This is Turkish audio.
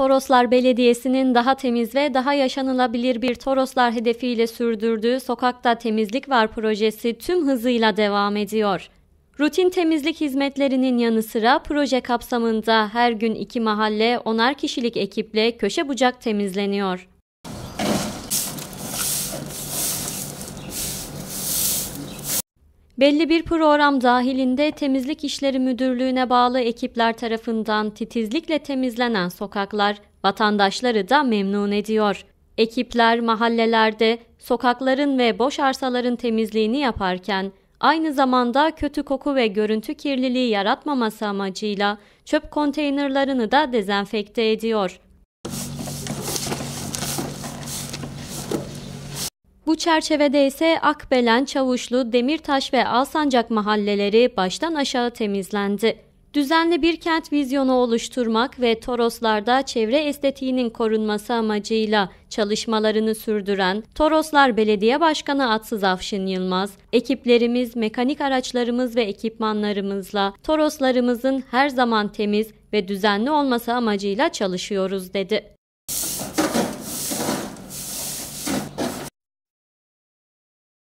Toroslar Belediyesi'nin daha temiz ve daha yaşanılabilir bir Toroslar hedefiyle sürdürdüğü Sokakta Temizlik Var projesi tüm hızıyla devam ediyor. Rutin temizlik hizmetlerinin yanı sıra proje kapsamında her gün iki mahalle onar kişilik ekiple köşe bucak temizleniyor. Belli bir program dahilinde temizlik işleri müdürlüğüne bağlı ekipler tarafından titizlikle temizlenen sokaklar vatandaşları da memnun ediyor. Ekipler mahallelerde sokakların ve boş arsaların temizliğini yaparken aynı zamanda kötü koku ve görüntü kirliliği yaratmaması amacıyla çöp konteynerlarını da dezenfekte ediyor. Bu çerçevede ise Akbelen, Çavuşlu, Demirtaş ve Alsancak mahalleleri baştan aşağı temizlendi. Düzenli bir kent vizyonu oluşturmak ve Toroslar'da çevre estetiğinin korunması amacıyla çalışmalarını sürdüren Toroslar Belediye Başkanı Atsız Afşin Yılmaz, ekiplerimiz, mekanik araçlarımız ve ekipmanlarımızla Toroslarımızın her zaman temiz ve düzenli olması amacıyla çalışıyoruz dedi.